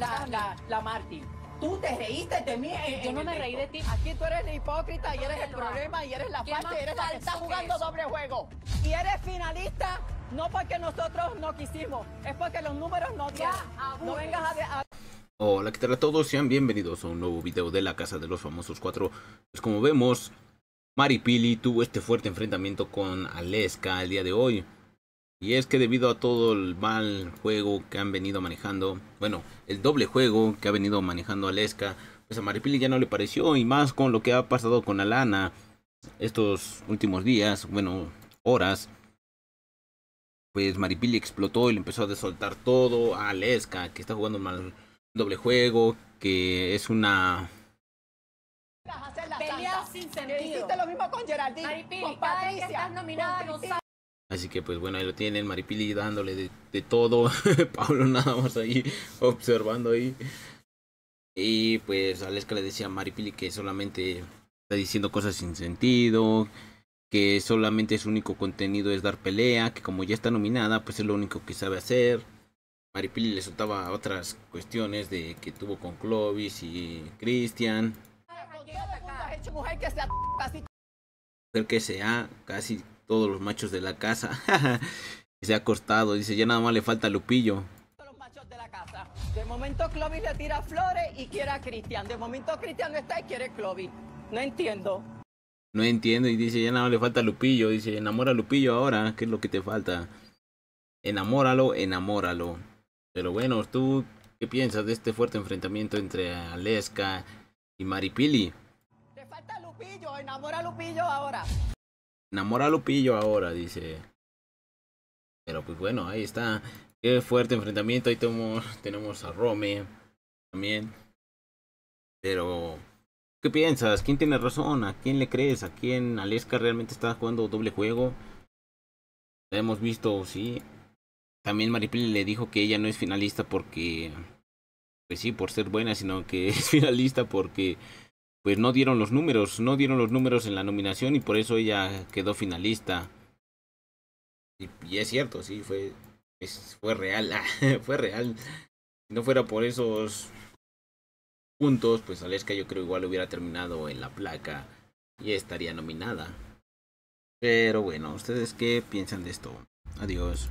la, la, la Tú te reíste de mí. yo no me reí de ti. Aquí tú eres la hipócrita y eres el problema y eres la falta y eres está jugando doble juego. Y eres finalista no porque nosotros no quisimos, es porque los números no No vengas a... Hola, ¿qué tal a todos? Sean bienvenidos a un nuevo video de la Casa de los Famosos 4. Pues como vemos, Mari Pili tuvo este fuerte enfrentamiento con Aleska el día de hoy. Y es que debido a todo el mal juego que han venido manejando, bueno, el doble juego que ha venido manejando Aleska, pues a Maripili ya no le pareció y más con lo que ha pasado con Alana estos últimos días, bueno, horas. Pues Maripili explotó y le empezó a desoltar todo a Aleska, que está jugando mal doble juego, que es una sin sentido. lo mismo con Así que pues bueno, ahí lo tienen, Maripili dándole de, todo, Pablo nada más ahí observando ahí. Y pues que le decía a Maripili que solamente está diciendo cosas sin sentido, que solamente su único contenido es dar pelea, que como ya está nominada, pues es lo único que sabe hacer. Maripili le soltaba otras cuestiones de que tuvo con Clovis y Cristian. El que sea casi todos los machos de la casa. se ha acostado, dice, ya nada más le falta Lupillo. de la momento Clovis le tira flores y quiere a Cristian. De momento Cristian no está y quiere Clovis. No entiendo. No entiendo y dice, ya nada más le falta Lupillo. Dice, enamora a Lupillo ahora, ¿qué es lo que te falta? Enamóralo, enamóralo. Pero bueno, tú, ¿qué piensas de este fuerte enfrentamiento entre Aleska y Maripili? Te falta Lupillo, enamora a Lupillo ahora. Enamora a Lupillo ahora, dice. Pero pues bueno, ahí está. Qué fuerte enfrentamiento. Ahí tenemos, tenemos a Rome también. Pero, ¿qué piensas? ¿Quién tiene razón? ¿A quién le crees? ¿A quién Aleska realmente está jugando doble juego? La hemos visto, sí. También Maripil le dijo que ella no es finalista porque... Pues sí, por ser buena, sino que es finalista porque pues no dieron los números, no dieron los números en la nominación y por eso ella quedó finalista. Y, es cierto, sí, fue, fue real, fue real. Si no fuera por esos puntos, pues Aleska yo creo igual hubiera terminado en la placa y estaría nominada. Pero bueno, ¿ustedes qué piensan de esto? Adiós.